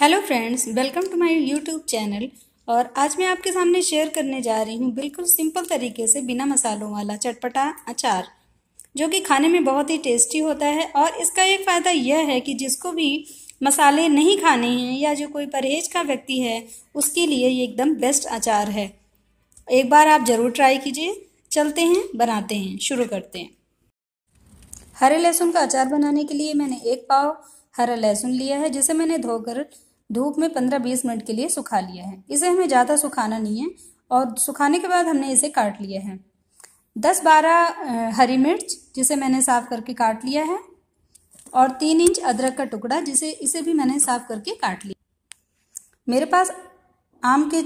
hello friends welcome to my YouTube channel और आज मैं आपके सामने शेयर करने जा रही हूँ बिल्कुल सिंपल तरीके से बिना मसालों वाला चटपटा अचार जो कि खाने में बहुत ही टेस्टी होता है और इसका एक फ़ायदा यह है कि जिसको भी मसाले नहीं खाने हैं या जो कोई परहेज का व्यक्ति है उसके लिए ये एकदम बेस्ट अचार है एक बार आप ज़रूर ट्राई कीजिए चलते हैं बनाते हैं शुरू करते हैं हरे लहसुन का अचार बनाने के लिए मैंने एक पाव हरा लहसुन लिया है जिसे मैंने धोकर धूप में पंद्रह बीस मिनट के लिए सुखा लिया है इसे हमें ज़्यादा सुखाना नहीं है और सुखाने के बाद हमने इसे काट लिया है दस बारह हरी मिर्च जिसे मैंने साफ करके काट लिया है और तीन इंच अदरक का टुकड़ा जिसे इसे भी मैंने साफ करके काट लिया मेरे पास आम के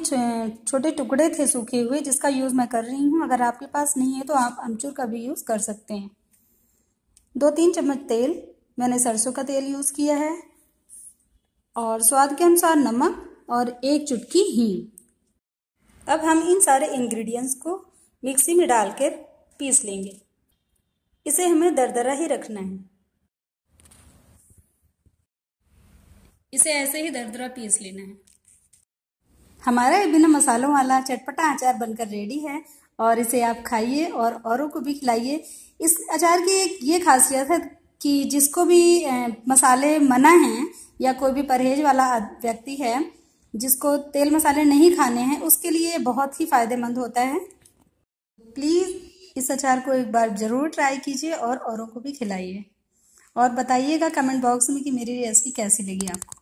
छोटे टुकड़े थे सूखे हुए जिसका यूज़ मैं कर रही हूँ अगर आपके पास नहीं है तो आप अमचूर का भी यूज़ कर सकते हैं दो तीन चम्मच तेल मैंने सरसों का तेल यूज़ किया है और स्वाद के अनुसार नमक और एक चुटकी हींग अब हम इन सारे इंग्रेडिएंट्स को मिक्सी में डालकर पीस लेंगे इसे हमें दरदरा ही रखना है इसे ऐसे ही दरदरा पीस लेना है हमारा ये बिना मसालों वाला चटपटा अचार बनकर रेडी है और इसे आप खाइए और औरों को भी खिलाइए इस अचार की एक ये खासियत है कि जिसको भी मसाले मना हैं या कोई भी परहेज वाला व्यक्ति है जिसको तेल मसाले नहीं खाने हैं उसके लिए बहुत ही फ़ायदेमंद होता है प्लीज़ इस अचार को एक बार ज़रूर ट्राई कीजिए और औरों को भी खिलाइए और बताइएगा कमेंट बॉक्स में कि मेरी रेसिपी कैसी लगी आपको